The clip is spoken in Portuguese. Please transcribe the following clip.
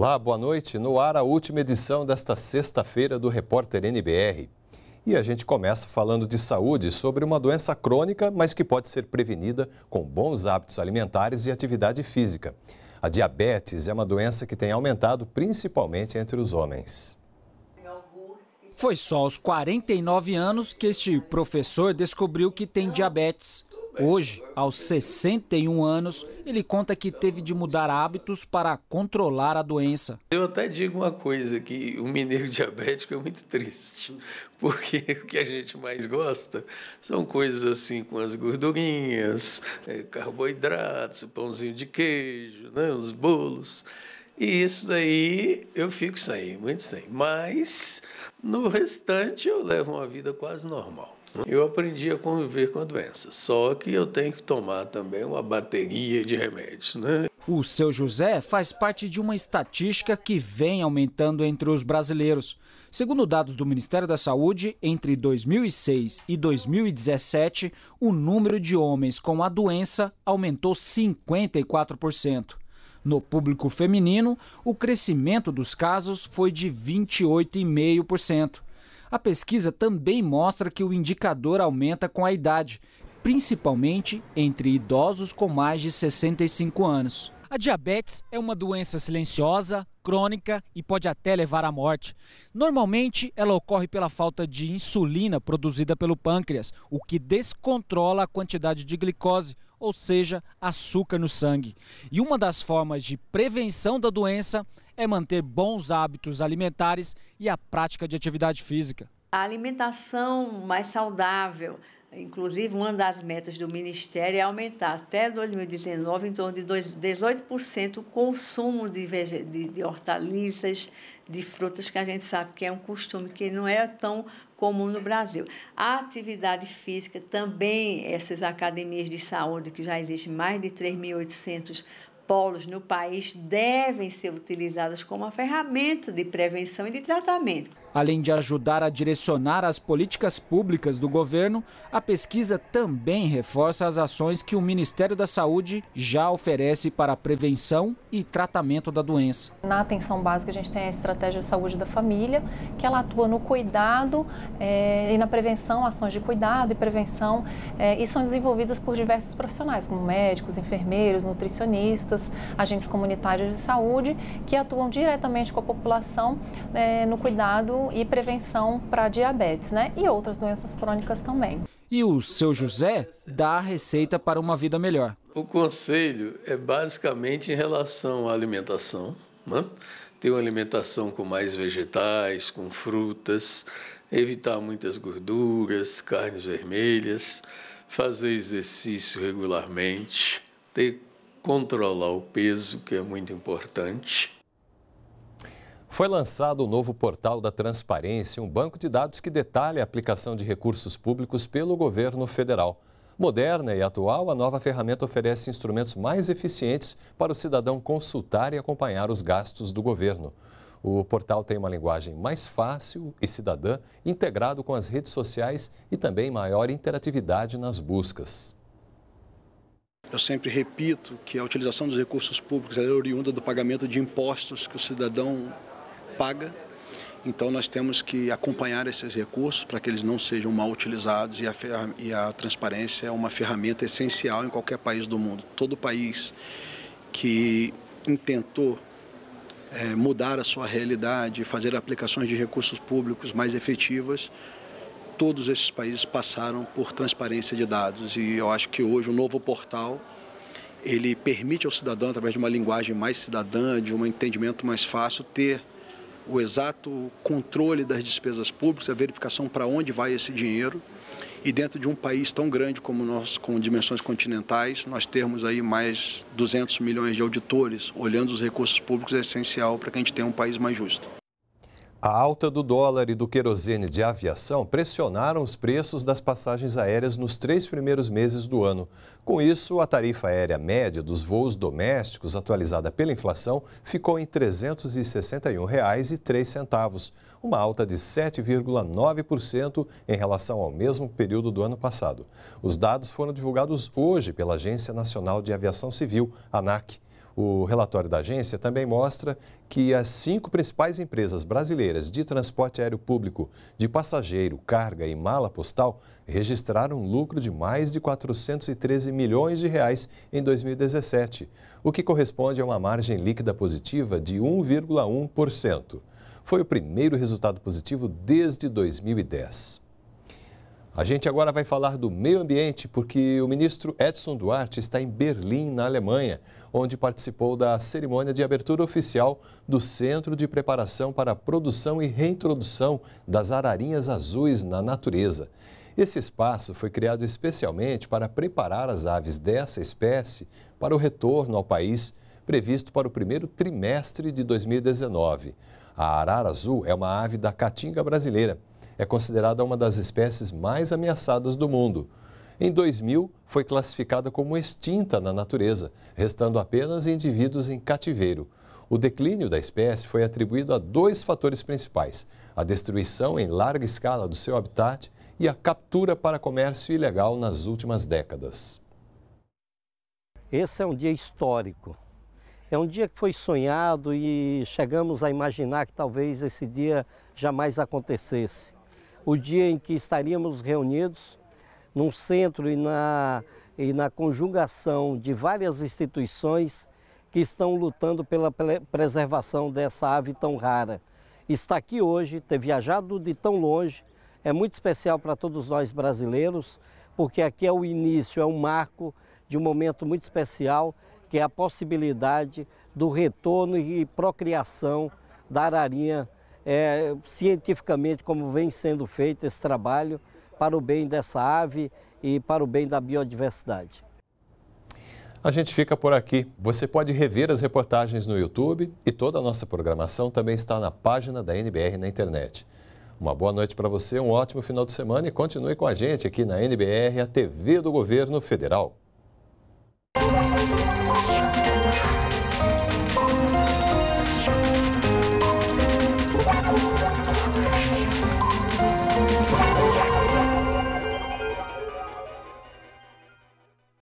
Olá, boa noite. No ar, a última edição desta sexta-feira do Repórter NBR. E a gente começa falando de saúde, sobre uma doença crônica, mas que pode ser prevenida com bons hábitos alimentares e atividade física. A diabetes é uma doença que tem aumentado principalmente entre os homens. Foi só aos 49 anos que este professor descobriu que tem diabetes. Hoje, aos 61 anos, ele conta que teve de mudar hábitos para controlar a doença. Eu até digo uma coisa, que o mineiro diabético é muito triste, porque o que a gente mais gosta são coisas assim com as gordurinhas, é, carboidratos, pãozinho de queijo, né, os bolos. E isso daí eu fico sem, muito sem. Mas no restante eu levo uma vida quase normal. Eu aprendi a conviver com a doença, só que eu tenho que tomar também uma bateria de remédios, né? O seu José faz parte de uma estatística que vem aumentando entre os brasileiros. Segundo dados do Ministério da Saúde, entre 2006 e 2017, o número de homens com a doença aumentou 54%. No público feminino, o crescimento dos casos foi de 28,5%. A pesquisa também mostra que o indicador aumenta com a idade, principalmente entre idosos com mais de 65 anos. A diabetes é uma doença silenciosa, crônica e pode até levar à morte. Normalmente, ela ocorre pela falta de insulina produzida pelo pâncreas, o que descontrola a quantidade de glicose, ou seja, açúcar no sangue. E uma das formas de prevenção da doença é manter bons hábitos alimentares e a prática de atividade física. A alimentação mais saudável, Inclusive, uma das metas do Ministério é aumentar até 2019 em torno de 18% o consumo de, de, de, hortaliças, de frutas, que a gente sabe que é um costume que não é tão comum no Brasil. A atividade física também, essas academias de saúde, que já existem mais de 3.800 polos no país, devem ser utilizadas como uma ferramenta de prevenção e de tratamento. Além de ajudar a direcionar as políticas públicas do governo, a pesquisa também reforça as ações que o Ministério da Saúde já oferece para a prevenção e tratamento da doença. Na atenção básica, a gente tem a estratégia de saúde da família, que ela atua no cuidado é, e na prevenção, ações de cuidado e prevenção, é, e são desenvolvidas por diversos profissionais, como médicos, enfermeiros, nutricionistas, agentes comunitários de saúde, que atuam diretamente com a população é, no cuidado e prevenção para diabetes, né? E outras doenças crônicas também. E o seu José dá a receita para uma vida melhor. O conselho é basicamente em relação à alimentação, né? Ter uma alimentação com mais vegetais, com frutas, evitar muitas gorduras, carnes vermelhas, fazer exercício regularmente, ter controlar o peso, que é muito importante foi lançado o novo portal da Transparência, um banco de dados que detalha a aplicação de recursos públicos pelo governo federal. Moderna e atual, a nova ferramenta oferece instrumentos mais eficientes para o cidadão consultar e acompanhar os gastos do governo. O portal tem uma linguagem mais fácil e cidadã, integrado com as redes sociais e também maior interatividade nas buscas. Eu sempre repito que a utilização dos recursos públicos é oriunda do pagamento de impostos que o cidadão paga. Então nós temos que acompanhar esses recursos para que eles não sejam mal utilizados e a, e a transparência é uma ferramenta essencial em qualquer país do mundo. Todo país que intentou é, mudar a sua realidade, fazer aplicações de recursos públicos mais efetivas, todos esses países passaram por transparência de dados e eu acho que hoje o novo portal ele permite ao cidadão através de uma linguagem mais cidadã, de um entendimento mais fácil ter o exato controle das despesas públicas, a verificação para onde vai esse dinheiro. E dentro de um país tão grande como o nosso, com dimensões continentais, nós termos aí mais 200 milhões de auditores olhando os recursos públicos é essencial para que a gente tenha um país mais justo. A alta do dólar e do querosene de aviação pressionaram os preços das passagens aéreas nos três primeiros meses do ano. Com isso, a tarifa aérea média dos voos domésticos, atualizada pela inflação, ficou em R$ 361,03, uma alta de 7,9% em relação ao mesmo período do ano passado. Os dados foram divulgados hoje pela Agência Nacional de Aviação Civil, ANAC. O relatório da agência também mostra que as cinco principais empresas brasileiras de transporte aéreo público de passageiro, carga e mala postal registraram um lucro de mais de 413 milhões de reais em 2017, o que corresponde a uma margem líquida positiva de 1,1%. Foi o primeiro resultado positivo desde 2010. A gente agora vai falar do meio ambiente, porque o ministro Edson Duarte está em Berlim, na Alemanha, onde participou da cerimônia de abertura oficial do Centro de Preparação para a Produção e Reintrodução das Ararinhas Azuis na Natureza. Esse espaço foi criado especialmente para preparar as aves dessa espécie para o retorno ao país, previsto para o primeiro trimestre de 2019. A arara azul é uma ave da caatinga brasileira é considerada uma das espécies mais ameaçadas do mundo. Em 2000, foi classificada como extinta na natureza, restando apenas indivíduos em cativeiro. O declínio da espécie foi atribuído a dois fatores principais: a destruição em larga escala do seu habitat e a captura para comércio ilegal nas últimas décadas. Esse é um dia histórico. É um dia que foi sonhado e chegamos a imaginar que talvez esse dia jamais acontecesse o dia em que estaríamos reunidos num centro e na, e na conjugação de várias instituições que estão lutando pela preservação dessa ave tão rara. Está aqui hoje, ter viajado de tão longe, é muito especial para todos nós brasileiros, porque aqui é o início, é um marco de um momento muito especial, que é a possibilidade do retorno e procriação da ararinha é, cientificamente como vem sendo feito esse trabalho para o bem dessa ave e para o bem da biodiversidade. A gente fica por aqui. Você pode rever as reportagens no YouTube e toda a nossa programação também está na página da NBR na internet. Uma boa noite para você, um ótimo final de semana e continue com a gente aqui na NBR, a TV do Governo Federal.